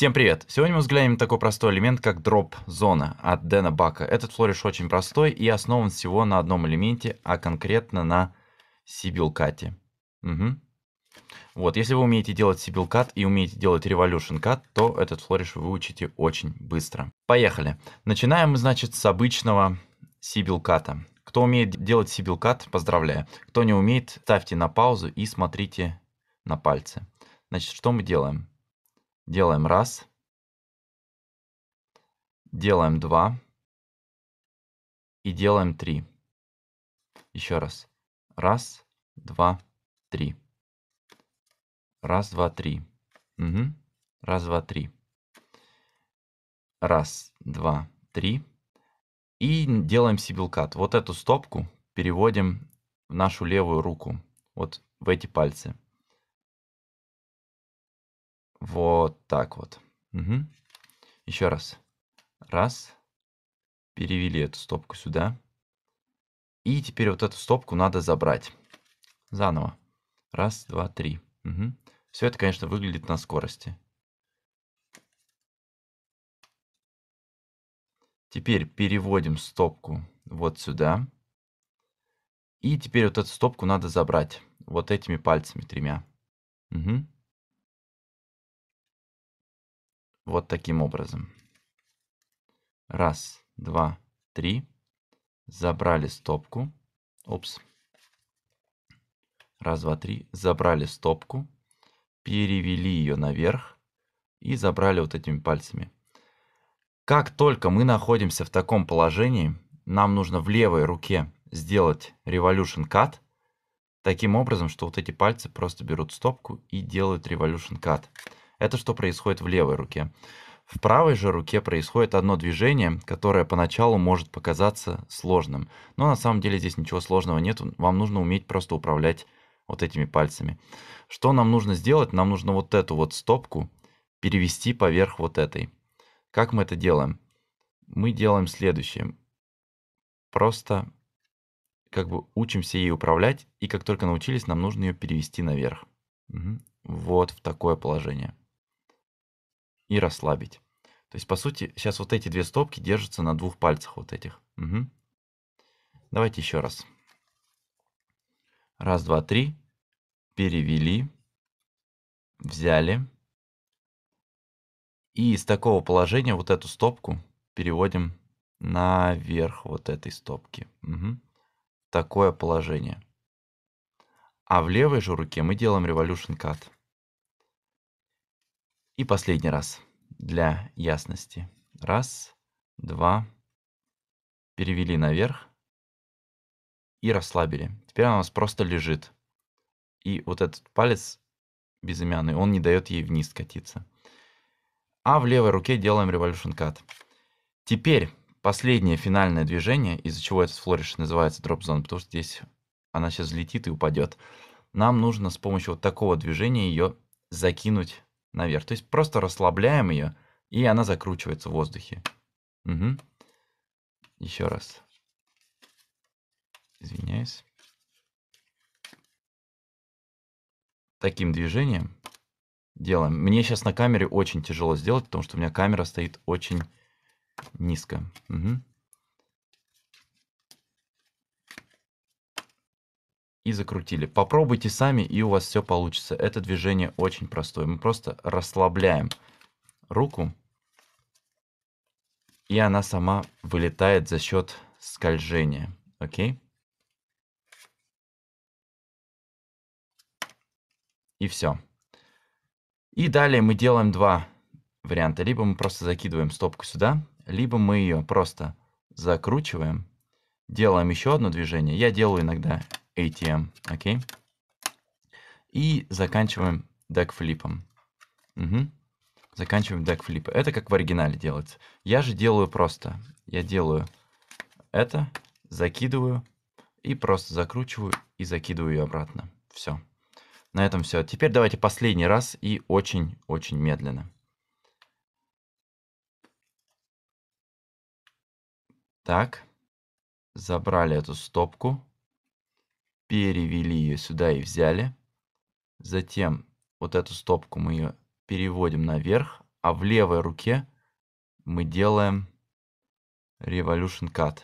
Всем привет! Сегодня мы взглянем на такой простой элемент, как дроп-зона от Дэна Бака. Этот флориш очень простой и основан всего на одном элементе, а конкретно на сибилкате. Угу. Вот, если вы умеете делать сибилкат и умеете делать революшн-кат, то этот флориш вы учите очень быстро. Поехали! Начинаем мы, значит, с обычного сибилката. Кто умеет делать сибилкат, поздравляю. Кто не умеет, ставьте на паузу и смотрите на пальцы. Значит, что мы делаем? Делаем раз. Делаем два. И делаем три. Еще раз. Раз, два, три. Раз, два, три. Угу. Раз, два, три. Раз, два, три. И делаем сибилкат. Вот эту стопку переводим в нашу левую руку. Вот в эти пальцы. Вот так вот. Угу. Еще раз. Раз. Перевели эту стопку сюда. И теперь вот эту стопку надо забрать. Заново. Раз, два, три. Угу. Все это, конечно, выглядит на скорости. Теперь переводим стопку вот сюда. И теперь вот эту стопку надо забрать вот этими пальцами тремя. Угу. вот таким образом. Раз, два, три. Забрали стопку. Опс. Раз, два, три. Забрали стопку. Перевели ее наверх. И забрали вот этими пальцами. Как только мы находимся в таком положении, нам нужно в левой руке сделать Revolution Cut. Таким образом, что вот эти пальцы просто берут стопку и делают Revolution Cut. Это что происходит в левой руке. В правой же руке происходит одно движение, которое поначалу может показаться сложным. Но на самом деле здесь ничего сложного нет, вам нужно уметь просто управлять вот этими пальцами. Что нам нужно сделать? Нам нужно вот эту вот стопку перевести поверх вот этой. Как мы это делаем? Мы делаем следующее. Просто как бы учимся ей управлять, и как только научились, нам нужно ее перевести наверх. Угу. Вот в такое положение и расслабить. То есть, по сути, сейчас вот эти две стопки держатся на двух пальцах вот этих. Угу. Давайте еще раз. Раз, два, три. Перевели. Взяли. И из такого положения вот эту стопку переводим наверх вот этой стопки. Угу. Такое положение. А в левой же руке мы делаем revolution cut. И последний раз для ясности. Раз, два, перевели наверх и расслабили. Теперь она у нас просто лежит. И вот этот палец безымянный, он не дает ей вниз катиться. А в левой руке делаем Revolution Cut. Теперь последнее финальное движение, из-за чего этот флориш называется Drop Zone, потому что здесь она сейчас взлетит и упадет. Нам нужно с помощью вот такого движения ее закинуть наверх. То есть просто расслабляем ее, и она закручивается в воздухе. Угу. Еще раз. Извиняюсь. Таким движением делаем. Мне сейчас на камере очень тяжело сделать, потому что у меня камера стоит очень низко. Угу. и закрутили. Попробуйте сами, и у вас все получится. Это движение очень простое. Мы просто расслабляем руку, и она сама вылетает за счет скольжения. Окей? И все. И далее мы делаем два варианта. Либо мы просто закидываем стопку сюда, либо мы ее просто закручиваем, делаем еще одно движение. Я делаю иногда ATM, окей. И заканчиваем декфлипом. Угу. Заканчиваем декфлип. Это как в оригинале делается. Я же делаю просто. Я делаю это, закидываю и просто закручиваю и закидываю ее обратно. Все. На этом все. Теперь давайте последний раз и очень-очень медленно. Так. Забрали эту стопку перевели ее сюда и взяли. Затем вот эту стопку мы ее переводим наверх, а в левой руке мы делаем Revolution Cut.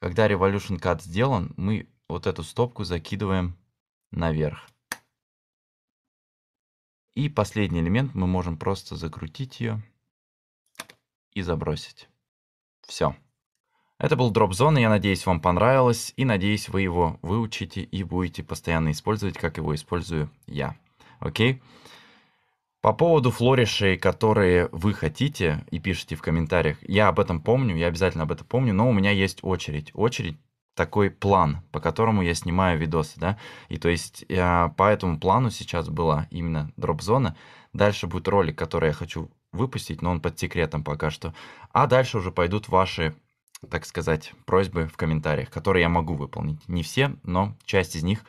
Когда Revolution Cut сделан, мы вот эту стопку закидываем наверх. И последний элемент мы можем просто закрутить ее и забросить. Все. Это был дроп зона, я надеюсь вам понравилось и надеюсь вы его выучите и будете постоянно использовать, как его использую я. Окей? По поводу флоришей, которые вы хотите и пишите в комментариях, я об этом помню, я обязательно об этом помню, но у меня есть очередь. Очередь такой план, по которому я снимаю видосы, да, и то есть я, э, по этому плану сейчас была именно дроп-зона, дальше будет ролик, который я хочу выпустить, но он под секретом пока что, а дальше уже пойдут ваши так сказать, просьбы в комментариях, которые я могу выполнить. Не все, но часть из них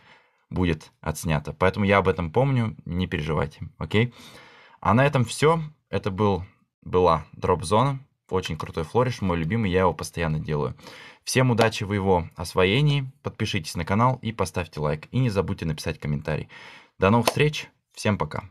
будет отснята. Поэтому я об этом помню, не переживайте, окей? А на этом все. Это был, была дроп-зона. Очень крутой флориш, мой любимый, я его постоянно делаю. Всем удачи в его освоении, подпишитесь на канал и поставьте лайк. И не забудьте написать комментарий. До новых встреч, всем пока.